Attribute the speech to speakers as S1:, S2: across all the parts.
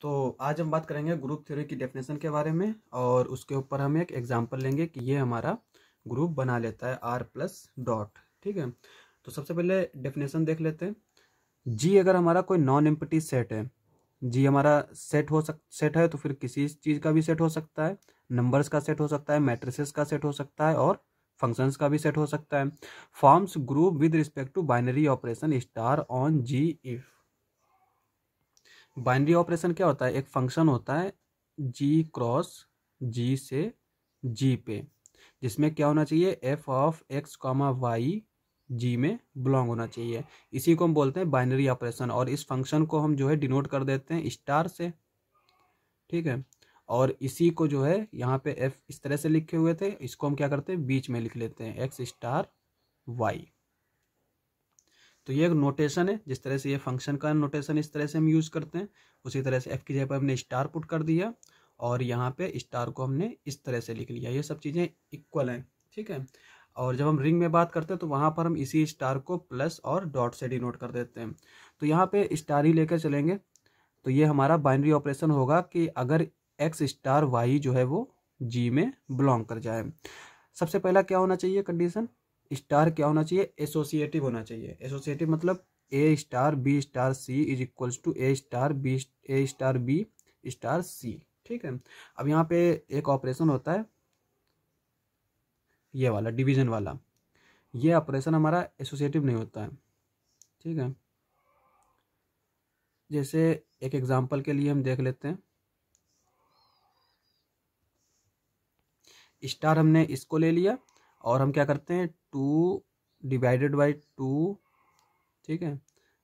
S1: तो आज हम बात करेंगे ग्रुप थ्योरी की डेफिनेशन के बारे में और उसके ऊपर हम एक एग्जाम्पल लेंगे कि ये हमारा ग्रुप बना लेता है आर प्लस डॉट ठीक है तो सबसे पहले डेफिनेशन देख लेते हैं जी अगर हमारा कोई नॉन एम्पटी सेट है जी हमारा सेट हो सक सेट है तो फिर किसी चीज़ का भी सेट हो सकता है नंबर्स का सेट हो सकता है मैट्रिसेस का सेट हो सकता है और फंक्शंस का भी सेट हो सकता है forms group with respect to binary operation star on G if binary operation क्या होता है एक फंक्शन होता है जी क्रॉस जी से जी पे जिसमें क्या होना चाहिए F of X comma Y G में बिलोंग होना चाहिए इसी को हम बोलते हैं बाइनरी ऑपरेशन और इस फंक्शन को हम जो है डिनोट कर देते हैं स्टार से ठीक है और इसी को जो है यहाँ पे एफ इस तरह से लिखे हुए थे इसको हम क्या करते हैं बीच में लिख लेते हैं एक्स स्टार वाई तो ये एक नोटेशन है जिस तरह से ये फंक्शन का नोटेशन इस तरह से हम यूज़ करते हैं उसी तरह से एफ़ की जगह पर हमने स्टार पुट कर दिया और यहाँ पे स्टार को हमने इस तरह से लिख लिया ये सब चीज़ें इक्वल हैं ठीक है और जब हम रिंग में बात करते हैं तो वहाँ पर हम इसी स्टार को प्लस और डॉट से डिनोट कर देते हैं तो यहाँ पर स्टार ही लेकर चलेंगे तो ये हमारा बाइनरी ऑपरेशन होगा कि अगर एक्स स्टार वाई जो है वो जी में बिलोंग कर जाए सबसे पहला क्या होना चाहिए कंडीशन स्टार क्या होना चाहिए एसोसिएटिव होना चाहिए एसोसिएटिव मतलब A star B star C is equals to A star B A star B star C ठीक है अब यहाँ पे एक ऑपरेशन होता है ये वाला डिवीजन वाला ये ऑपरेशन हमारा एसोसिएटिव नहीं होता है ठीक है जैसे एक एग्जांपल के लिए हम देख लेते हैं स्टार हमने इसको ले लिया और हम क्या करते हैं टू डिवाइडेड बाई टू ठीक है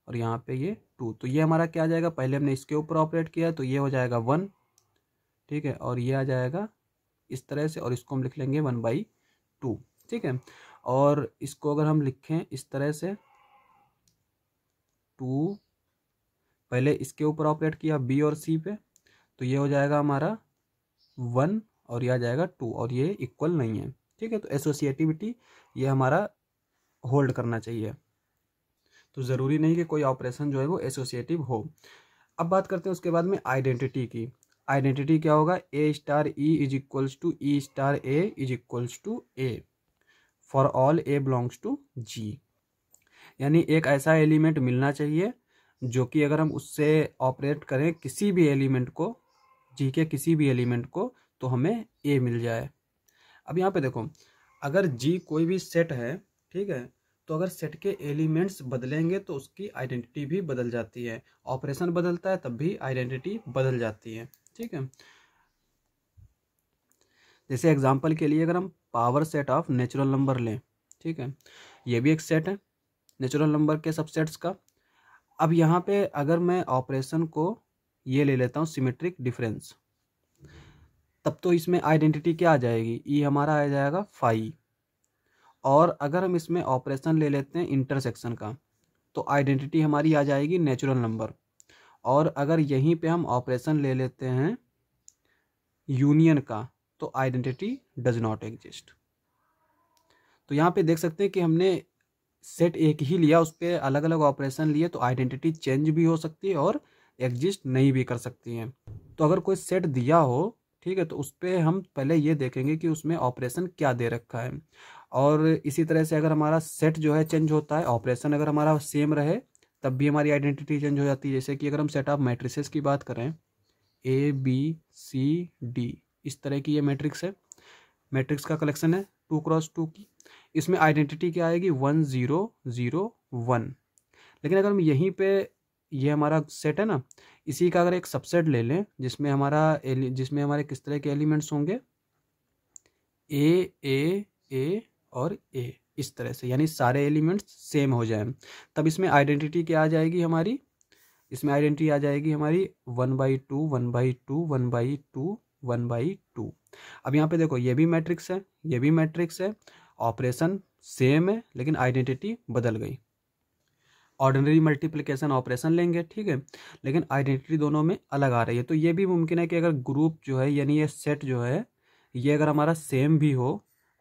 S1: और यहाँ पे ये टू तो ये हमारा क्या आ जाएगा पहले हमने इसके ऊपर ऑपरेट किया तो ये हो जाएगा वन ठीक है और ये आ जाएगा इस तरह से और इसको हम लिख लेंगे वन बाई टू ठीक है और इसको अगर हम लिखें इस तरह से टू पहले इसके ऊपर ऑपरेट किया बी और सी पे तो ये हो जाएगा हमारा वन और यह आ जाएगा टू और ये इक्वल नहीं है ठीक है तो एसोसिएटिविटी ये हमारा होल्ड करना चाहिए तो ज़रूरी नहीं कि कोई ऑपरेशन जो है वो एसोसिएटिव हो अब बात करते हैं उसके बाद में आइडेंटिटी की आइडेंटिटी क्या होगा a star e is equals to e star a is equals to a for all a belongs to G यानी एक ऐसा एलिमेंट मिलना चाहिए जो कि अगर हम उससे ऑपरेट करें किसी भी एलिमेंट को जी के किसी भी एलिमेंट को तो हमें ए मिल जाए अब यहाँ पे देखो अगर जी कोई भी सेट है ठीक है तो अगर सेट के एलिमेंट्स बदलेंगे तो उसकी आइडेंटिटी भी बदल जाती है ऑपरेशन बदलता है तब भी आइडेंटिटी बदल जाती है ठीक है जैसे एग्जाम्पल के लिए अगर हम power set of natural number लें ठीक है ये भी एक सेट है नेचुरल नंबर के सबसेट्स का अब यहाँ पे अगर मैं ऑपरेशन को ये ले लेता हूँ सिमेट्रिक डिफरेंस तब तो इसमें आइडेंटिटी क्या आ जाएगी ई e हमारा आ जाएगा फाई और अगर हम इसमें ऑपरेशन ले लेते हैं इंटरसेक्शन का तो आइडेंटिटी हमारी आ जाएगी नेचुरल नंबर और अगर यहीं पे हम ऑपरेशन ले लेते हैं यूनियन का तो आइडेंटिटी डज नॉट एग्जिस्ट तो यहाँ पे देख सकते हैं कि हमने सेट एक ही लिया उस पर अलग अलग ऑपरेशन लिए तो आइडेंटिटी चेंज भी हो सकती है और एग्जिस्ट नहीं भी कर सकती है तो अगर कोई सेट दिया हो ठीक है तो उस पर हम पहले ये देखेंगे कि उसमें ऑपरेशन क्या दे रखा है और इसी तरह से अगर हमारा सेट जो है चेंज होता है ऑपरेशन अगर हमारा सेम रहे तब भी हमारी आइडेंटिटी चेंज हो जाती है जैसे कि अगर हम सेट ऑफ मैट्रिसेस की बात करें ए बी सी डी इस तरह की ये मैट्रिक्स है मैट्रिक्स का कलेक्शन है टू क्रॉस टू की इसमें आइडेंटिटी क्या आएगी वन ज़ीरो ज़ीरो वन लेकिन अगर हम यहीं पे ये यह हमारा सेट है ना इसी का अगर एक सबसेट ले लें जिसमें हमारा जिसमें हमारे किस तरह के एलिमेंट्स होंगे ए ए ए और ए इस तरह से यानी सारे एलिमेंट्स सेम हो जाएं तब इसमें आइडेंटिटी क्या आ जाएगी हमारी इसमें आइडेंटिटी आ जाएगी हमारी one by two one by two one by two one by two अब यहाँ पे देखो ये भी मैट्रिक्स है ये भी मैट्रिक्स है ऑपरेशन सेम है लेकिन आइडेंटिटी बदल गई ऑर्डनरी मल्टीप्लिकेशन ऑपरेशन लेंगे ठीक है लेकिन आइडेंटिटी दोनों में अलग आ रही है तो ये भी मुमकिन है कि अगर ग्रुप जो है यानी ये सेट जो है ये अगर हमारा सेम भी हो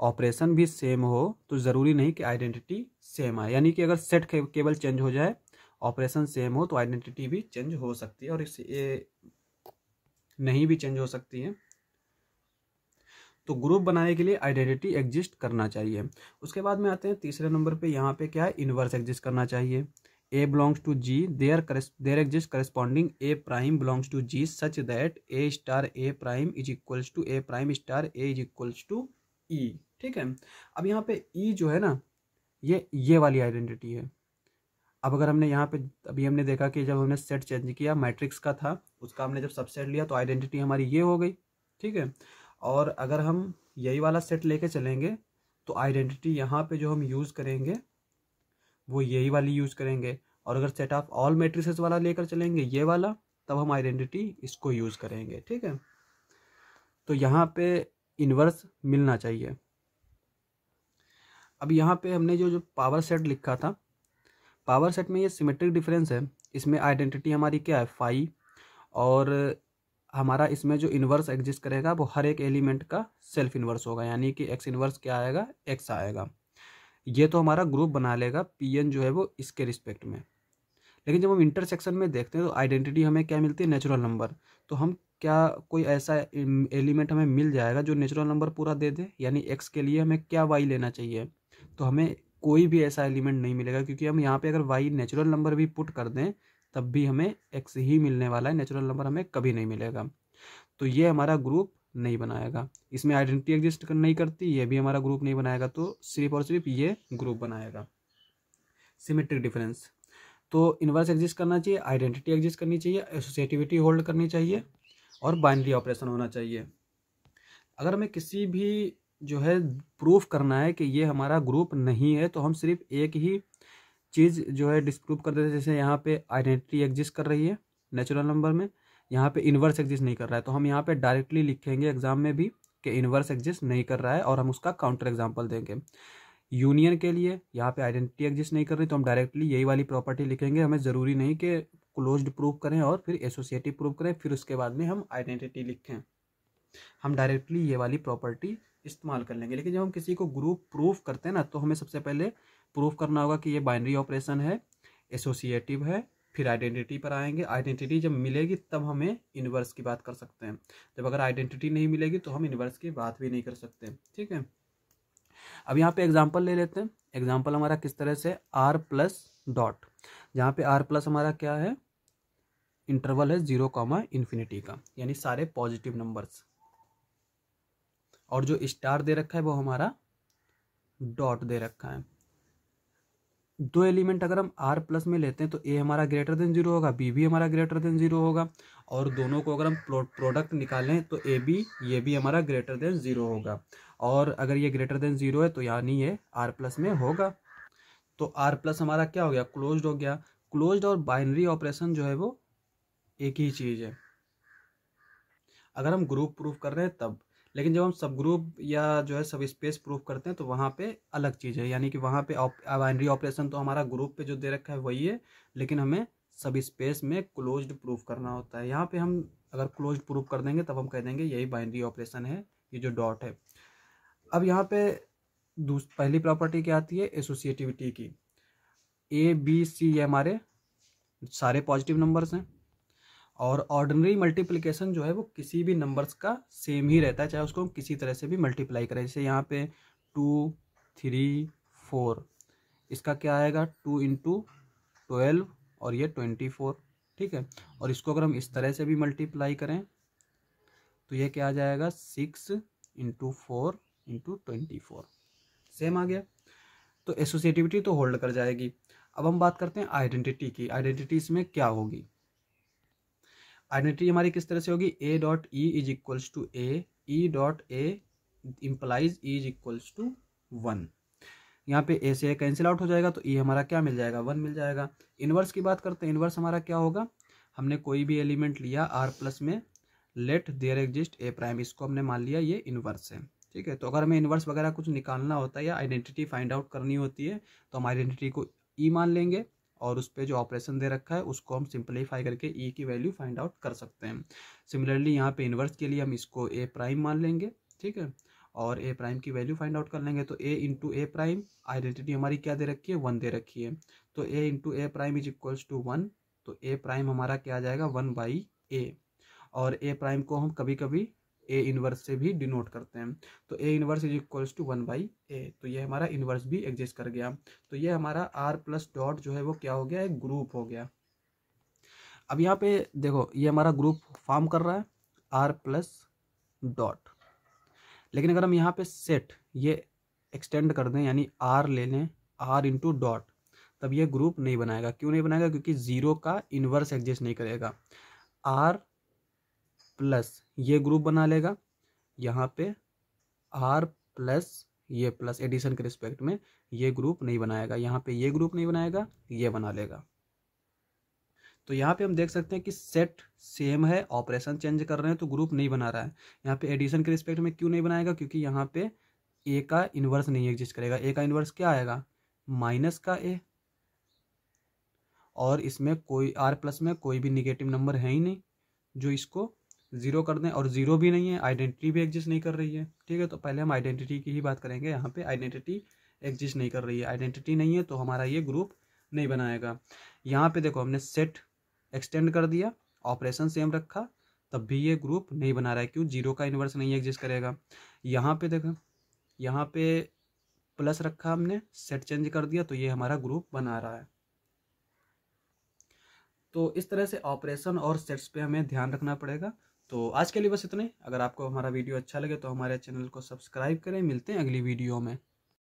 S1: ऑपरेशन भी सेम हो तो ज़रूरी नहीं कि आइडेंटिटी सेम आए यानी कि अगर सेट केवल चेंज हो जाए ऑपरेशन सेम हो तो आइडेंटिटी भी चेंज हो सकती है और इससे नहीं भी चेंज हो सकती है तो ग्रुप बनाने के लिए आइडेंटिटी एग्जिस्ट करना चाहिए उसके बाद में आते हैं तीसरे नंबर पे यहाँ पे क्या है इनवर्स एग्जिस्ट करना चाहिए a belongs to G there there exist corresponding a prime belongs to G such that a star a prime is equals to a prime star a is equals to e ठीक है अब यहाँ पे ई e जो है ना ये ये वाली आइडेंटिटी है अब अगर हमने यहाँ पे अभी हमने देखा कि जब हमने सेट चेंज किया मैट्रिक्स का था उसका हमने जब सबसेट लिया तो आइडेंटिटी हमारी ये हो गई ठीक है और अगर हम यही वाला सेट लेके चलेंगे तो आइडेंटिटी यहाँ पे जो हम यूज़ करेंगे वो यही वाली यूज़ करेंगे और अगर सेट ऑफ ऑल मेट्रिसेस वाला लेकर चलेंगे ये वाला तब हम आइडेंटिटी इसको यूज़ करेंगे ठीक है तो यहाँ पे इन्वर्स मिलना चाहिए अब यहाँ पे हमने जो जो पावर सेट लिखा था पावर सेट में ये सिमेट्रिक डिफरेंस है इसमें आइडेंटिटी हमारी क्या है फाइव और हमारा इसमें जो इन्वर्स एग्जिस्ट करेगा वो हर एक एलिमेंट का सेल्फ इन्वर्स होगा यानी कि एक्स इन्वर्स क्या आएगा एक्स आएगा ये तो हमारा ग्रुप बना लेगा पी एन जो है वो इसके रिस्पेक्ट में लेकिन जब हम इंटरसेक्शन में देखते हैं तो आइडेंटिटी हमें क्या मिलती है नेचुरल नंबर तो हम क्या कोई ऐसा एलिमेंट हमें मिल जाएगा जो नेचुरल नंबर पूरा दे दे यानी एक्स के लिए हमें क्या वाई लेना चाहिए तो हमें कोई भी ऐसा एलिमेंट नहीं मिलेगा क्योंकि हम यहाँ पे अगर वाई नेचुरल नंबर भी पुट कर दें तब भी हमें एक्स ही मिलने वाला है नेचुरल नंबर हमें कभी नहीं मिलेगा तो ये हमारा ग्रुप नहीं बनाएगा इसमें आइडेंटिटी एग्जिस्ट नहीं करती ये भी हमारा ग्रुप नहीं बनाएगा तो सिर्फ और सिर्फ ये ग्रुप बनाएगा सिमेट्रिक डिफरेंस तो इन्वर्स एग्जिस्ट करना चाहिए आइडेंटिटी एग्जिस्ट करनी चाहिए एसोसिएटिविटी होल्ड करनी चाहिए और बाइनरी ऑपरेशन होना चाहिए अगर हमें किसी भी जो है प्रूफ करना है कि ये हमारा ग्रुप नहीं है तो हम सिर्फ एक ही चीज़ जो है डिस्प्रूव कर देते हैं जैसे यहाँ पे आइडेंटिटी एग्जिस्ट कर रही है नेचुरल नंबर में यहाँ पे इन्वर्स एग्जिस्ट नहीं कर रहा है तो हम यहाँ पे डायरेक्टली लिखेंगे एग्जाम में भी कि इन्वर्स एग्जिस्ट नहीं कर रहा है और हम उसका काउंटर एग्जाम्पल देंगे यूनियन के लिए यहाँ पे आइडेंटिटी एग्जिस्ट नहीं कर रही तो हम डायरेक्टली यही वाली प्रॉपर्टी लिखेंगे हमें ज़रूरी नहीं कि क्लोज्ड प्रूफ करें और फिर एसोसिएटिव प्रूफ करें फिर उसके बाद में हम आइडेंटिटी लिखें हम डायरेक्टली ये वाली प्रॉपर्टी इस्तेमाल कर लेंगे लेकिन जब हम किसी को ग्रुप प्रूफ करते हैं ना तो हमें सबसे पहले प्रूफ करना होगा कि ये बाइनरी ऑपरेशन है एसोसिएटिव है फिर आइडेंटिटी पर आएंगे आइडेंटिटी जब मिलेगी तब हमें इन्वर्स की बात कर सकते हैं जब अगर आइडेंटिटी नहीं मिलेगी तो हम इन्वर्स की बात भी नहीं कर सकते ठीक है अब यहाँ पे एग्जाम्पल ले लेते हैं एग्जाम्पल हमारा किस तरह से आर प्लस डॉट जहाँ पे आर प्लस हमारा क्या है इंटरवल है जीरो कॉमा इन्फिनिटी का यानी सारे पॉजिटिव नंबर्स और जो स्टार दे रखा है वो हमारा डॉट दे रखा है दो एलिमेंट अगर हम आर प्लस में लेते हैं तो ए हमारा ग्रेटर देन जीरो होगा बी भी हमारा ग्रेटर देन जीरो होगा और दोनों को अगर हम प्रोडक्ट निकालें तो ए बी ये भी हमारा ग्रेटर देन जीरो होगा और अगर ये ग्रेटर देन जीरो है तो यानी ये आर प्लस में होगा तो आर प्लस हमारा क्या हो गया क्लोज हो गया क्लोज और बाइनरी ऑपरेशन जो है वो एक ही चीज़ है अगर हम ग्रुप प्रूफ कर रहे हैं तब लेकिन जब हम सब ग्रुप या जो है सब स्पेस प्रूफ करते हैं तो वहाँ पे अलग चीज़ है यानी कि वहाँ पे बाइनरी ऑपरेशन तो हमारा ग्रुप पे जो दे रखा है वही है लेकिन हमें सब स्पेस में क्लोज प्रूफ करना होता है यहाँ पे हम अगर क्लोज प्रूफ कर देंगे तब हम कह देंगे यही बाइनरी ऑपरेशन है ये जो डॉट है अब यहाँ पे पहली प्रॉपर्टी क्या आती है एसोसिएटिविटी की ए बी सी ये हमारे सारे पॉजिटिव नंबर्स हैं और ऑर्डनरी मल्टीप्लिकेशन जो है वो किसी भी नंबर्स का सेम ही रहता है चाहे उसको हम किसी तरह से भी मल्टीप्लाई करें जैसे यहाँ पे टू थ्री फोर इसका क्या आएगा टू इंटू ट्वेल्व और ये ट्वेंटी फोर ठीक है और इसको अगर हम इस तरह से भी मल्टीप्लाई करें तो ये क्या आ जाएगा six into four into twenty four same आ गया तो एसोसिएटिविटी तो होल्ड कर जाएगी अब हम बात करते हैं आइडेंटिटी की आइडेंटिटी इसमें क्या होगी आइडेंटिटी हमारी किस तरह से होगी a dot e is equals to a e dot a implies e is equals to one यहाँ पे ए से ए कैंसिल आउट हो जाएगा तो ई e हमारा क्या मिल जाएगा वन मिल जाएगा इनवर्स की बात करते हैं इनवर्स हमारा क्या होगा हमने कोई भी एलिमेंट लिया आर प्लस में let there exist a prime इसको हमने मान लिया ये इनवर्स है ठीक है तो अगर हमें इनवर्स वगैरह कुछ निकालना होता है या आइडेंटिटी फाइंड आउट करनी होती है तो हम आइडेंटिटी को ई e मान लेंगे और उस पर जो ऑपरेशन दे रखा है उसको हम सिंपलीफाई करके ई e की वैल्यू फाइंड आउट कर सकते हैं सिमिलरली यहाँ पे इन्वर्स के लिए हम इसको ए प्राइम मान लेंगे ठीक है और ए प्राइम की वैल्यू फाइंड आउट कर लेंगे तो a into a prime identity हमारी क्या दे रखी है वन दे रखी है तो a into a prime is equals to one तो ए प्राइम हमारा क्या आ जाएगा वन बाई ए और ए प्राइम को हम कभी कभी ए इनवर्स से भी डिनोट करते हैं तो a inverse is equals to one by a तो ये हमारा इनवर्स भी एग्जिस्ट कर गया तो ये हमारा आर प्लस डॉट जो है वो क्या हो गया एक ग्रुप हो गया अब यहाँ पे देखो ये हमारा ग्रुप फॉर्म कर रहा है आर प्लस डॉट लेकिन अगर हम यहाँ पे सेट ये एक्सटेंड कर दें यानी आर ले लें आर इंटू डॉट तब ये ग्रुप नहीं बनाएगा क्यों नहीं बनाएगा क्योंकि ज़ीरो का इनवर्स एग्जिस्ट नहीं करेगा आर प्लस ये ग्रुप बना लेगा यहाँ पे आर प्लस ये प्लस एडिशन के रिस्पेक्ट में ये ग्रुप नहीं बनाएगा यहाँ पे ये ग्रुप नहीं बनाएगा ये बना लेगा तो यहाँ पे हम देख सकते हैं कि सेट सेम है ऑपरेशन चेंज कर रहे हैं तो ग्रुप नहीं बना रहा है यहाँ पे एडिशन के रिस्पेक्ट में क्यों नहीं बनाएगा क्योंकि यहाँ पे ए का इन्वर्स नहीं एग्जिस्ट करेगा ए का इन्वर्स क्या आएगा माइनस का ए और इसमें कोई आर प्लस में कोई भी निगेटिव नंबर है ही नहीं जो इसको ज़ीरो कर दें और ज़ीरो भी नहीं है आइडेंटिटी भी एग्जिस्ट नहीं कर रही है ठीक है तो पहले हम आइडेंटिटी की ही बात करेंगे यहाँ पे आइडेंटिटी एग्जिस्ट नहीं कर रही है आइडेंटिटी नहीं है तो हमारा ये ग्रुप नहीं बनाएगा यहाँ पे देखो हमने सेट एक्सटेंड कर दिया ऑपरेशन सेम रखा तब भी ये ग्रुप नहीं बना रहा है क्यों जीरो का इन्वर्स नहीं एग्जिस्ट करेगा यहाँ पे देखो यहाँ पे प्लस रखा हमने सेट चेंज कर दिया तो ये हमारा ग्रुप बना रहा है तो इस तरह से ऑपरेशन और सेट्स पे हमें ध्यान रखना पड़ेगा तो आज के लिए बस इतने अगर आपको हमारा वीडियो अच्छा लगे तो हमारे चैनल को सब्सक्राइब करें मिलते हैं अगली वीडियो में